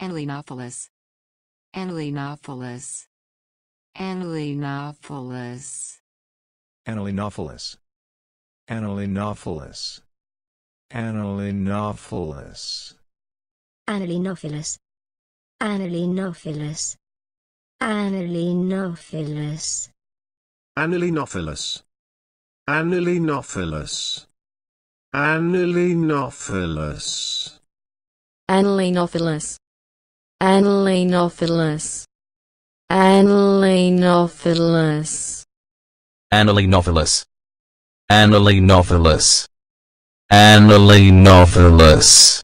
Anelinophilus. Anelinophilus. Anelinophilus. Anelinophilus. Anelinophilus. Anelinophilus. Anelinophilus. Anelinophilus. Anelinophilus. Anelinophilus. Anelinophilus. Anelinophilus. Anelinophilus. Anelinophilus. Anelinophilus. Anelinophilus. Anelinophilus. Anelinophilus.